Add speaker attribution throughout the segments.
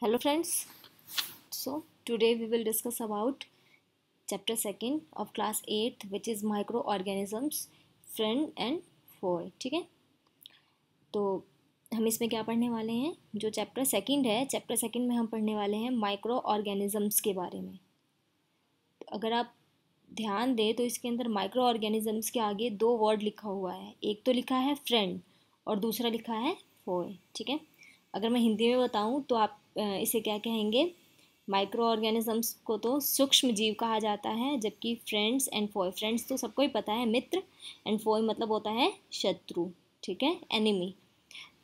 Speaker 1: hello friends so today we will discuss about chapter 2nd of class 8 which is microorganisms friend and foe ठीक है तो हम इसमें क्या पढ़ने वाले हैं जो चैप्टर सेकंड है चैप्टर सेकंड में हम पढ़ने वाले हैं माइक्रो ऑर्गेनिजम्स के बारे में तो अगर आप ध्यान दें तो इसके अंदर माइक्रो ऑर्गेनिजम्स के आगे दो वर्ड लिखा हुआ है एक तो लिखा है फ्रेंड और दूसरा लिखा है फोए ठीक है अगर मैं हिंदी में बताऊं तो आप इसे क्या कहेंगे माइक्रो ऑर्गेनिजम्स को तो सूक्ष्म जीव कहा जाता है जबकि फ्रेंड्स एंड फॉय फ्रेंड्स तो सबको ही पता है मित्र एंड फॉय मतलब होता है शत्रु ठीक है एनिमी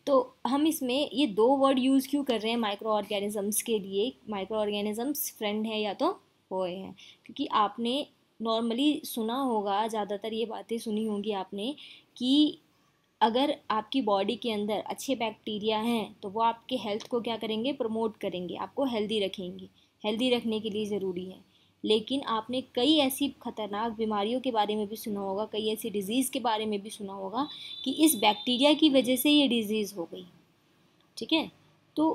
Speaker 1: तो हम इसमें ये दो वर्ड यूज़ क्यों कर रहे हैं माइक्रो ऑर्गेनिजम्स के लिए माइक्रो ऑर्गेनिजम्स फ्रेंड है या तो फॉय है क्योंकि आपने नॉर्मली सुना होगा ज़्यादातर ये बातें सुनी होंगी आपने कि अगर आपकी बॉडी के अंदर अच्छे बैक्टीरिया हैं तो वो आपके हेल्थ को क्या करेंगे प्रमोट करेंगे आपको हेल्दी रखेंगे हेल्दी रखने के लिए ज़रूरी है लेकिन आपने कई ऐसी खतरनाक बीमारियों के बारे में भी सुना होगा कई ऐसी डिज़ीज़ के बारे में भी सुना होगा कि इस बैक्टीरिया की वजह से ये डिज़ीज़ हो गई ठीक है तो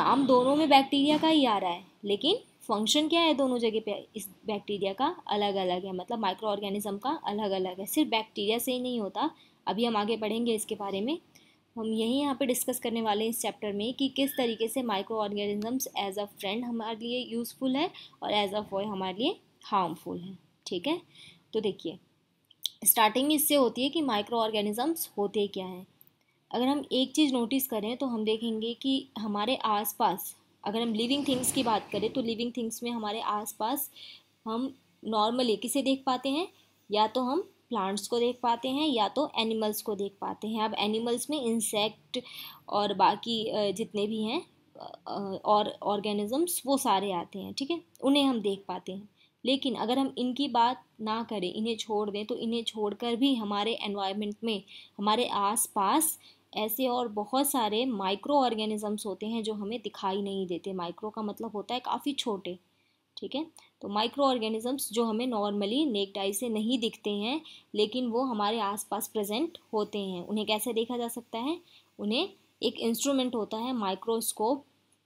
Speaker 1: नाम दोनों में बैक्टीरिया का ही आ रहा है लेकिन फंक्शन क्या है दोनों जगह पे इस बैक्टीरिया का अलग अलग है मतलब माइक्रो ऑर्गेनिज्म का अलग अलग है सिर्फ बैक्टीरिया से ही नहीं होता अभी हम आगे पढ़ेंगे इसके बारे में हम यही यहाँ पे डिस्कस करने वाले हैं इस चैप्टर में कि किस तरीके से microorganisms as a friend हमारे लिए यूज़फुल है और एज अ फॉय हमारे लिए हार्मफुल है ठीक है तो देखिए स्टार्टिंग इससे होती है कि माइक्रो ऑर्गेनिजम्स होते क्या हैं अगर हम एक चीज़ नोटिस करें तो हम देखेंगे कि हमारे आसपास अगर हम लिविंग थिंग्स की बात करें तो लिविंग थिंग्स में हमारे आसपास हम नॉर्मली किसे देख पाते हैं या तो हम प्लांट्स को देख पाते हैं या तो एनिमल्स को देख पाते हैं अब एनिमल्स में इंसेक्ट और बाकी जितने भी हैं और ऑर्गेनिजम्स वो सारे आते हैं ठीक है उन्हें हम देख पाते हैं लेकिन अगर हम इनकी बात ना करें इन्हें छोड़ दें तो इन्हें छोड़कर भी हमारे एनवायरनमेंट में हमारे आसपास ऐसे और बहुत सारे माइक्रो ऑर्गेनिजम्स होते हैं जो हमें दिखाई नहीं देते माइक्रो का मतलब होता है काफ़ी छोटे ठीक है तो माइक्रो ऑर्गेनिजम्स जो हमें नॉर्मली नेकटाई से नहीं दिखते हैं लेकिन वो हमारे आसपास प्रेजेंट होते हैं उन्हें कैसे देखा जा सकता है उन्हें एक इंस्ट्रूमेंट होता है माइक्रोस्कोप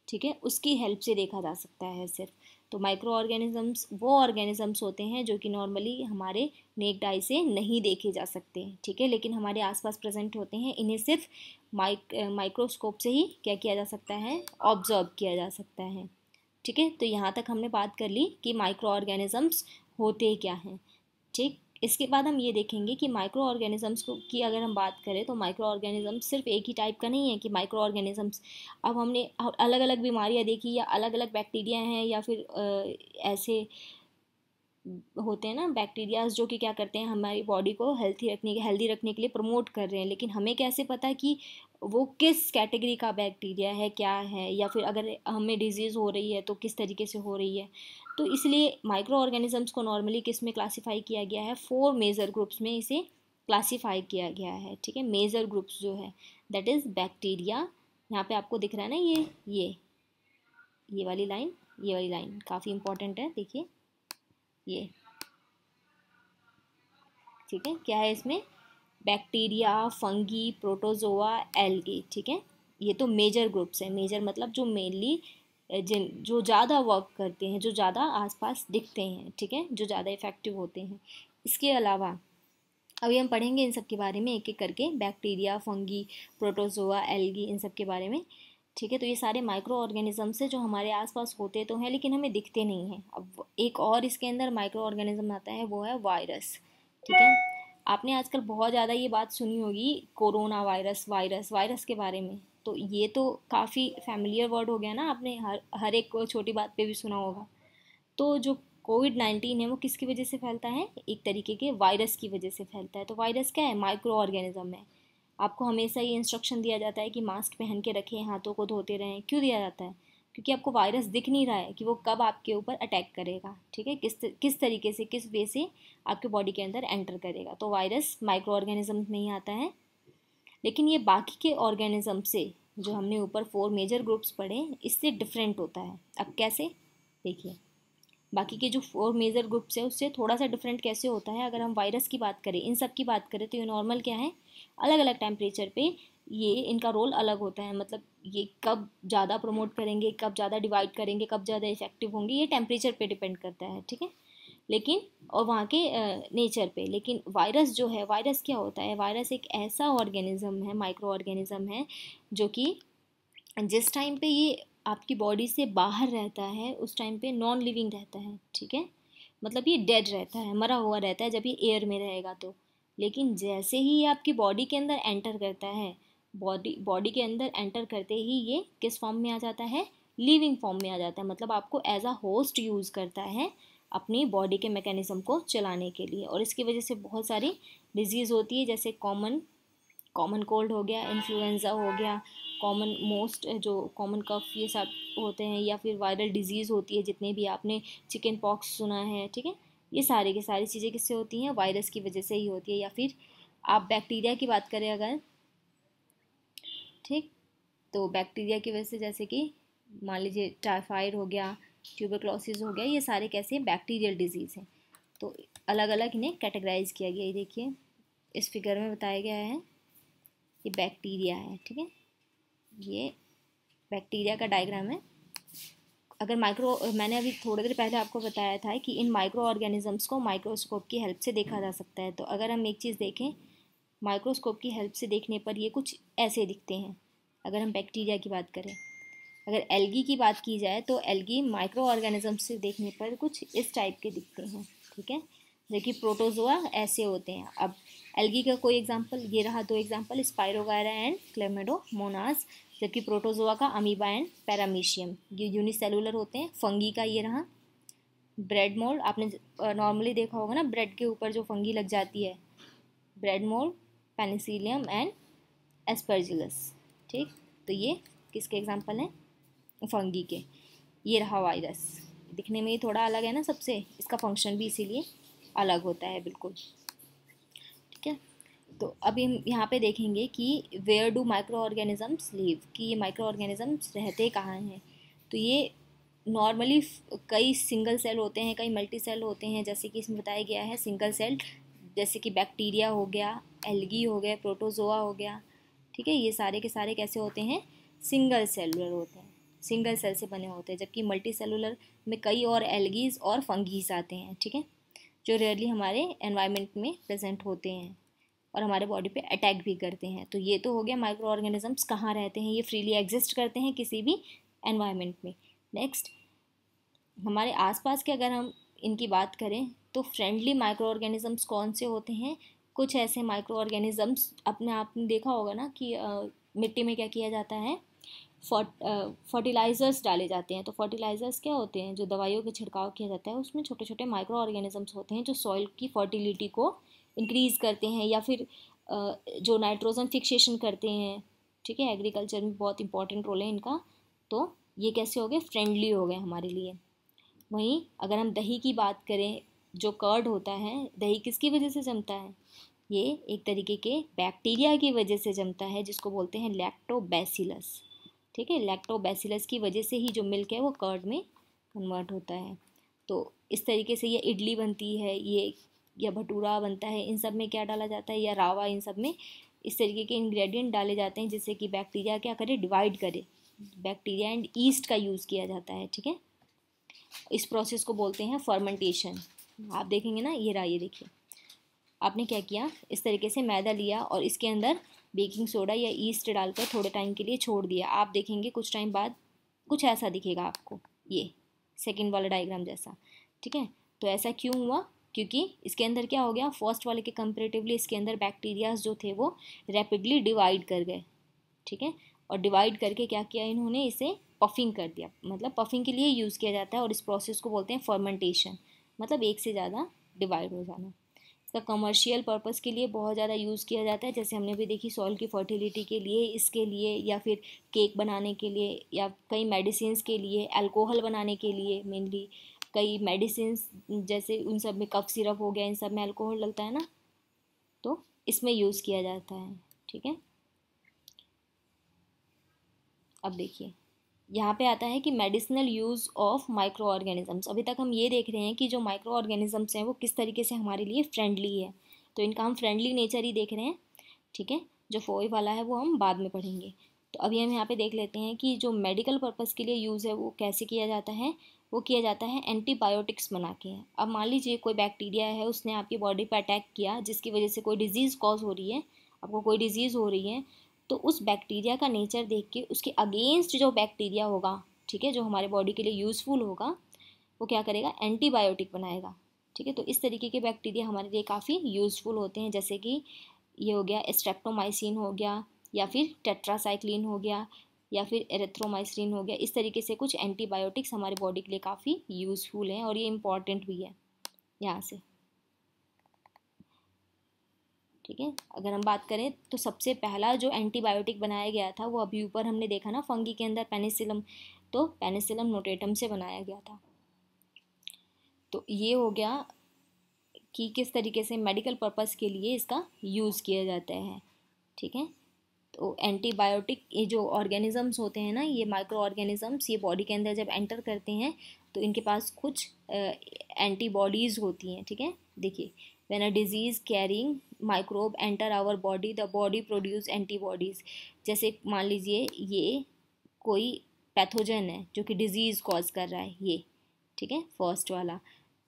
Speaker 1: ठीक है उसकी हेल्प से देखा जा सकता है सिर्फ तो माइक्रो ऑर्गेनिजम्स वो ऑर्गेनिजम्स होते हैं जो कि नॉर्मली हमारे नेक डाई से नहीं देखे जा सकते ठीक है लेकिन हमारे आसपास प्रेजेंट होते हैं इन्हें सिर्फ माइक माइक्रोस्कोप से ही क्या किया जा सकता है ऑब्जर्व किया जा सकता है ठीक है तो यहाँ तक हमने बात कर ली कि माइक्रो ऑर्गेनिज़म्स होते क्या हैं ठीक इसके बाद हम ये देखेंगे कि माइक्रो ऑर्गेनिज़म्स को की अगर हम बात करें तो माइक्रो ऑर्गेनिज़म्स सिर्फ एक ही टाइप का नहीं है कि माइक्रो ऑर्गेनिज़म्स अब हमने अलग अलग बीमारियाँ देखी या अलग अलग बैक्टीरिया हैं या फिर ऐसे होते हैं ना बैक्टीरियाज जो कि क्या करते हैं हमारी बॉडी को हेल्थी रखने के हेल्दी रखने के लिए प्रमोट कर रहे हैं लेकिन हमें कैसे पता कि वो किस कैटेगरी का बैक्टीरिया है क्या है या फिर अगर हमें डिजीज़ हो रही है तो किस तरीके से हो रही है तो इसलिए माइक्रो ऑर्गेनिजम्स को नॉर्मली किस में क्लासीफाई किया गया है फोर मेजर ग्रुप्स में इसे क्लासीफाई किया गया है ठीक है मेजर ग्रुप्स जो है दैट इज़ बैक्टीरिया यहाँ पे आपको दिख रहा है ना ये ये ये वाली लाइन ये वाली लाइन काफ़ी इंपॉर्टेंट है देखिए ये ठीक है क्या है इसमें बैक्टीरिया फंगी प्रोटोजोआ एल्गे ठीक है ये तो मेजर ग्रुप्स हैं मेजर मतलब जो मेनली जिन जो ज़्यादा वर्क करते हैं जो ज़्यादा आसपास दिखते हैं ठीक है जो ज़्यादा इफ़ेक्टिव होते हैं इसके अलावा अभी हम पढ़ेंगे इन सब के बारे में एक एक करके बैक्टीरिया फंगी प्रोटोजोआ एल्गी इन सब के बारे में ठीक है तो ये सारे माइक्रो ऑर्गेनिज्म से जो हमारे आसपास होते तो हैं लेकिन हमें दिखते नहीं हैं अब एक और इसके अंदर माइक्रो ऑर्गेनिज्म आता है वो है वायरस ठीक है आपने आजकल बहुत ज़्यादा ये बात सुनी होगी कोरोना वायरस वायरस वायरस के बारे में तो ये तो काफ़ी फैमिलियर वर्ड हो गया ना आपने हर हर एक छोटी बात पे भी सुना होगा तो जो कोविड नाइन्टीन है वो किसकी वजह से फैलता है एक तरीके के वायरस की वजह से फैलता है तो वायरस क्या है माइक्रो ऑर्गेनिज्म है आपको हमेशा ये इंस्ट्रक्शन दिया जाता है कि मास्क पहन के रखें हाथों को धोते रहें क्यों दिया जाता है क्योंकि आपको वायरस दिख नहीं रहा है कि वो कब आपके ऊपर अटैक करेगा ठीक है किस किस तरीके से किस वे से आपके बॉडी के अंदर एंटर करेगा तो वायरस माइक्रो ऑर्गेनिज्म में ही आता है लेकिन ये बाकी के ऑर्गेनिज्म से जो हमने ऊपर फोर मेजर ग्रुप्स पढ़े इससे डिफरेंट होता है अब कैसे देखिए बाकी के जो फोर मेजर ग्रुप्स हैं उससे थोड़ा सा डिफरेंट कैसे होता है अगर हम वायरस की बात करें इन सब की बात करें तो ये नॉर्मल क्या है अलग अलग टेम्परेचर पे ये इनका रोल अलग होता है मतलब ये कब ज़्यादा प्रमोट करेंगे कब ज़्यादा डिवाइड करेंगे कब ज़्यादा इफेक्टिव होंगे ये टेम्परेचर पर डिपेंड करता है ठीक है लेकिन और वहाँ के नेचर पे लेकिन वायरस जो है वायरस क्या होता है वायरस एक ऐसा ऑर्गेनिज़म है माइक्रो ऑर्गेनिज़म है जो कि जिस टाइम पे ये आपकी बॉडी से बाहर रहता है उस टाइम पे नॉन लिविंग रहता है ठीक है मतलब ये डेड रहता है मरा हुआ रहता है जब ये एयर में रहेगा तो लेकिन जैसे ही ये आपकी बॉडी के अंदर एंटर करता है बॉडी बॉडी के अंदर एंटर करते ही ये किस फॉर्म में आ जाता है लिविंग फॉर्म में आ जाता है मतलब आपको एज अ होस्ट यूज़ करता है अपनी बॉडी के मैकेनिज़्म को चलाने के लिए और इसकी वजह से बहुत सारी डिजीज़ होती है जैसे कॉमन कॉमन कोल्ड हो गया इन्फ्लुएंज़ा हो गया कॉमन मोस्ट eh, जो कॉमन कफ ये सब होते हैं या फिर वायरल डिजीज़ होती है जितने भी आपने चिकन पॉक्स सुना है ठीक है ये सारे की सारी चीज़ें किससे होती हैं वायरस की वजह से ही होती है या फिर आप बैक्टीरिया की बात करें अगर ठीक तो बैक्टीरिया की वजह से जैसे कि मान लीजिए टाइफाइड हो गया ट्यूबरक्लोसिस हो गया ये सारे कैसे बैक्टीरियल डिजीज़ हैं तो अलग अलग इन्हें कैटेगराइज किया गया ये देखिए इस फिगर में बताया गया है ये बैक्टीरिया है ठीक है ये बैक्टीरिया का डायग्राम है अगर माइक्रो मैंने अभी थोड़ी देर पहले आपको बताया था कि इन माइक्रो ऑर्गेनिजम्स को माइक्रोस्कोप की हेल्प से देखा जा सकता है तो अगर हम एक चीज़ देखें माइक्रोस्कोप की हेल्प से देखने पर ये कुछ ऐसे दिखते हैं अगर हम बैक्टीरिया की बात करें अगर एल्गी की बात की जाए तो एल्गी माइक्रो ऑर्गेनिजम्स से देखने पर कुछ इस टाइप के दिखते हैं ठीक है जो कि प्रोटोजोआ ऐसे होते हैं अब एल्गी का कोई एग्जांपल ये रहा दो एग्जांपल स्पायरोगायरा एंड क्लेमेडोमोनास जबकि प्रोटोजोआ का अमीबा एंड पैरामीशियम ये यूनिसेलुलर होते हैं फंगी का ये रहा ब्रेड मोल्ड आपने नॉर्मली देखा होगा ना ब्रेड के ऊपर जो फंगी लग जाती है bread mould penicillium and aspergillus ठीक तो ये किसके एग्जाम्पल हैं फंगी के ये रहा वायरस दिखने में ही थोड़ा अलग है ना सबसे इसका फंक्शन भी इसीलिए अलग होता है बिल्कुल तो अभी हम यहाँ पे देखेंगे कि where do microorganisms live कि ये माइक्रो ऑर्गेनिज़म्स रहते कहाँ हैं तो ये नॉर्मली कई सिंगल सेल होते हैं कई मल्टी सेल होते हैं जैसे कि इसमें बताया गया है सिंगल सेल जैसे कि बैक्टीरिया हो गया एल्गी हो गया प्रोटोजोआ हो गया ठीक है ये सारे के सारे कैसे होते हैं सिंगल सेलुलर होते हैं सिंगल सेल से बने होते हैं जबकि मल्टी सेलुलर में कई और एल्गीज और फंगीज आते हैं ठीक है जो रेयरली हमारे एनवायरमेंट में प्रेजेंट होते हैं और हमारे बॉडी पे अटैक भी करते हैं तो ये तो हो गया माइक्रो ऑर्गेनिजम्स कहाँ रहते हैं ये फ्रीली एग्जिस्ट करते हैं किसी भी एनवायरनमेंट में नेक्स्ट हमारे आसपास के अगर हम इनकी बात करें तो फ्रेंडली माइक्रो ऑर्गेनिजम्स कौन से होते हैं कुछ ऐसे माइक्रो ऑर्गेनिजम्स अपने आप ने देखा होगा ना कि आ, मिट्टी में क्या किया जाता है फर्टिलाइज़र्स डाले जाते हैं तो फर्टिलाइज़र्स क्या होते हैं जो दवाइयों के छिड़काव किया जाता है उसमें छोटे छोटे माइक्रो ऑर्गेनिजम्स होते हैं जो सॉइल की फर्टिलिटी को इंक्रीज़ करते हैं या फिर जो नाइट्रोजन फिक्सेशन करते हैं ठीक है एग्रीकल्चर में बहुत इंपॉर्टेंट रोल है इनका तो ये कैसे हो गए फ्रेंडली हो गए हमारे लिए वहीं अगर हम दही की बात करें जो कर्ड होता है दही किसकी वजह से जमता है ये एक तरीके के बैक्टीरिया की वजह से जमता है जिसको बोलते हैं लैक्टोबैसिलस ठीक है लैक्टोबैसिलस की वजह से ही जो मिल्क है वो कर्ड में कन्वर्ट होता है तो इस तरीके से ये इडली बनती है ये या भटूरा बनता है इन सब में क्या डाला जाता है या रावा इन सब में इस तरीके के इंग्रेडिएंट डाले जाते हैं जिससे कि बैक्टीरिया क्या करे डिवाइड करे बैक्टीरिया एंड ईस्ट का यूज़ किया जाता है ठीक है इस प्रोसेस को बोलते हैं फर्मेंटेशन आप देखेंगे ना ये रहा ये देखिए आपने क्या किया इस तरीके से मैदा लिया और इसके अंदर बेकिंग सोडा या ईस्ट डालकर थोड़े टाइम के लिए छोड़ दिया आप देखेंगे कुछ टाइम बाद कुछ ऐसा दिखेगा आपको ये सेकेंड वाला डायग्राम जैसा ठीक है तो ऐसा क्यों हुआ क्योंकि इसके अंदर क्या हो गया फर्स्ट वाले के कंपेरेटिवली इसके अंदर बैक्टीरियाज जो थे वो रैपिडली डिवाइड कर गए ठीक है और डिवाइड करके क्या किया इन्होंने इसे पफिंग कर दिया मतलब पफिंग के लिए यूज़ किया जाता है और इस प्रोसेस को बोलते हैं फर्मेंटेशन मतलब एक से ज़्यादा डिवाइड हो जाना इसका कमर्शियल पर्पज़ के लिए बहुत ज़्यादा यूज़ किया जाता है जैसे हमने भी देखी सॉइल की फर्टिलिटी के लिए इसके लिए या फिर केक बनाने के लिए या कई मेडिसिन के लिए एल्कोहल बनाने के लिए मेनली कई मेडिसिन जैसे उन सब में कफ सिरप हो गया इन सब में अल्कोहल लगता है ना तो इसमें यूज़ किया जाता है ठीक है अब देखिए यहाँ पे आता है कि medicinal use of microorganisms अभी तक हम ये देख रहे हैं कि जो माइक्रो ऑर्गेनिजम्स हैं वो किस तरीके से हमारे लिए फ्रेंडली है तो इनका हम फ्रेंडली नेचर ही देख रहे हैं ठीक है जो फोई वाला है वो हम बाद में पढ़ेंगे तो अभी हम यहाँ पे देख लेते हैं कि जो मेडिकल पर्पज़ के लिए यूज़ है वो कैसे किया जाता है वो किया जाता है एंटीबायोटिक्स बना के अब मान लीजिए कोई बैक्टीरिया है उसने आपकी बॉडी पर अटैक किया जिसकी वजह से कोई डिजीज़ कॉज हो रही है आपको कोई डिजीज़ हो रही है तो उस बैक्टीरिया का नेचर देख के उसके अगेंस्ट जो बैक्टीरिया होगा ठीक है जो हमारे बॉडी के लिए यूज़फुल होगा वो क्या करेगा एंटीबायोटिक बनाएगा ठीक है तो इस तरीके के बैक्टीरिया हमारे लिए काफ़ी यूज़फुल होते हैं जैसे कि ये हो गया स्ट्रेप्टोमाइसिन हो गया या फिर टेट्रासाइक्लिन हो गया या फिर एरेथ्रोमाइसिन हो गया इस तरीके से कुछ एंटीबायोटिक्स हमारे बॉडी के लिए काफ़ी यूज़फुल हैं और ये इम्पॉर्टेंट भी है यहाँ से ठीक है अगर हम बात करें तो सबसे पहला जो एंटीबायोटिक बनाया गया था वो अभी ऊपर हमने देखा ना फंगी के अंदर पेनिसिलम तो पेनिसिलम नोटेटम से बनाया गया था तो ये हो गया कि किस तरीके से मेडिकल पर्पज़ के लिए इसका यूज़ किया जाता है ठीक है तो एंटीबायोटिक ये जो ऑर्गेनिज़म्स होते हैं ना ये माइक्रो ऑर्गेनिज़म्स ये बॉडी के अंदर जब एंटर करते हैं तो इनके पास कुछ एंटीबॉडीज़ होती हैं ठीक है देखिए when a disease carrying microbe enter our body the body produce antibodies जैसे मान लीजिए ये कोई पैथोजन है जो कि डिजीज़ कॉज कर रहा है ये ठीक है फर्स्ट वाला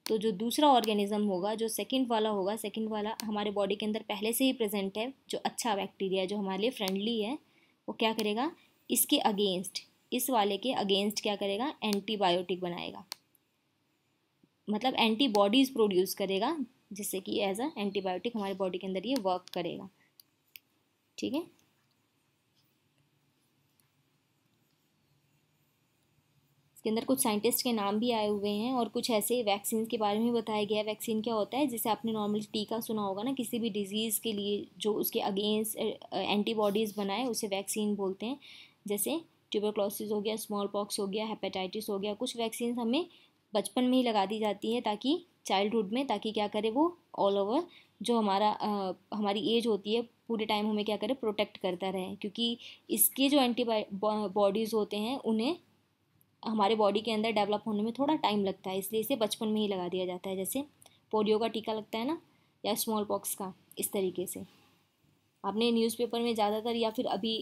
Speaker 1: तो जो दूसरा ऑर्गेनिज्म होगा जो सेकंड वाला होगा सेकंड वाला हमारे बॉडी के अंदर पहले से ही प्रेजेंट है जो अच्छा बैक्टीरिया जो हमारे लिए फ्रेंडली है वो क्या करेगा इसके अगेंस्ट इस वाले के अगेंस्ट क्या करेगा एंटीबायोटिक बनाएगा मतलब एंटीबॉडीज़ प्रोड्यूस करेगा जिससे कि एज अ एंटीबायोटिक हमारे बॉडी के अंदर ये वर्क करेगा ठीक है इसके अंदर कुछ साइंटिस्ट के नाम भी आए हुए हैं और कुछ ऐसे वैक्सीन के बारे में बताया गया है वैक्सीन क्या होता है जैसे आपने नॉर्मली टीका सुना होगा ना किसी भी डिजीज़ के लिए जो उसके अगेंस्ट एंटीबॉडीज़ बनाए उसे वैक्सीन बोलते हैं जैसे ट्यूबरक्लोसिस हो गया स्मॉल पॉक्स हो गया हेपेटाइटिस हो गया कुछ वैक्सीन हमें बचपन में ही लगा दी जाती है ताकि चाइल्डहुड में ताकि क्या करे वो ऑल ओवर जो हमारा आ, हमारी एज होती है पूरे टाइम हमें क्या करे प्रोटेक्ट करता रहे क्योंकि इसके जो एंटीबॉडीज़ बॉडीज़ होते हैं उन्हें हमारे बॉडी के अंदर डेवलप होने में थोड़ा टाइम लगता है इसलिए इसे बचपन में ही लगा दिया जाता है जैसे पोलियो का टीका लगता है ना या स्मॉल पॉक्स का इस तरीके से आपने न्यूज़पेपर में ज़्यादातर या फिर अभी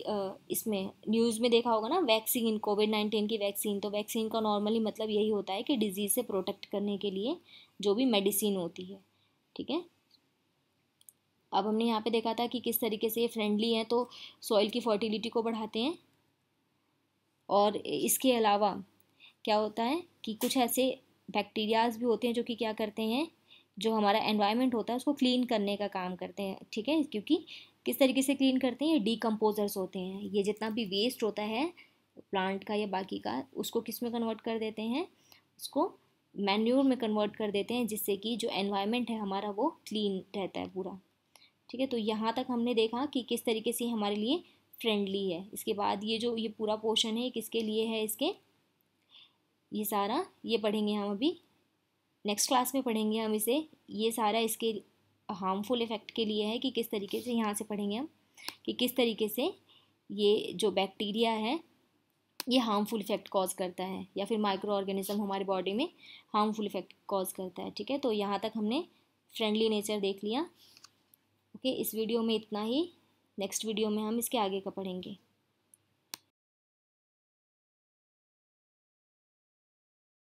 Speaker 1: इसमें न्यूज़ में देखा होगा ना वैक्सीन कोविड नाइन्टीन की वैक्सीन तो वैक्सीन का नॉर्मली मतलब यही होता है कि डिजीज़ से प्रोटेक्ट करने के लिए जो भी मेडिसिन होती है ठीक है अब हमने यहाँ पे देखा था कि किस तरीके से ये फ्रेंडली हैं तो सॉइल की फर्टिलिटी को बढ़ाते हैं और इसके अलावा क्या होता है कि कुछ ऐसे बैक्टीरियाज भी होते हैं जो कि क्या करते हैं जो हमारा एनवायरनमेंट होता है उसको क्लीन करने का काम करते हैं ठीक है क्योंकि किस तरीके से क्लीन करते हैं ये डीकम्पोजर्स होते हैं ये जितना भी वेस्ट होता है प्लांट का या बाकी का उसको किस में कन्वर्ट कर देते हैं उसको मैन्यूर में कन्वर्ट कर देते हैं जिससे कि जो एनवायरनमेंट है हमारा वो क्लीन रहता है पूरा ठीक है तो यहाँ तक हमने देखा कि किस तरीके से हमारे लिए फ्रेंडली है इसके बाद ये जो ये पूरा पोर्शन है किसके लिए है इसके ये सारा ये पढ़ेंगे हम अभी नेक्स्ट क्लास में पढ़ेंगे हम इसे ये सारा इसके हार्मफुल इफ़ेक्ट के लिए है कि किस तरीके से यहाँ से पढ़ेंगे हम कि किस तरीके से ये जो बैक्टीरिया है ये हार्मफुल इफ़ेक्ट कॉज करता है या फिर माइक्रो ऑर्गेनिज्म हमारे बॉडी में हार्मफुल इफ़ेक्ट कॉज करता है ठीक है तो यहाँ तक हमने फ्रेंडली नेचर देख लिया ओके इस वीडियो में इतना ही नेक्स्ट वीडियो में हम इसके आगे का पढ़ेंगे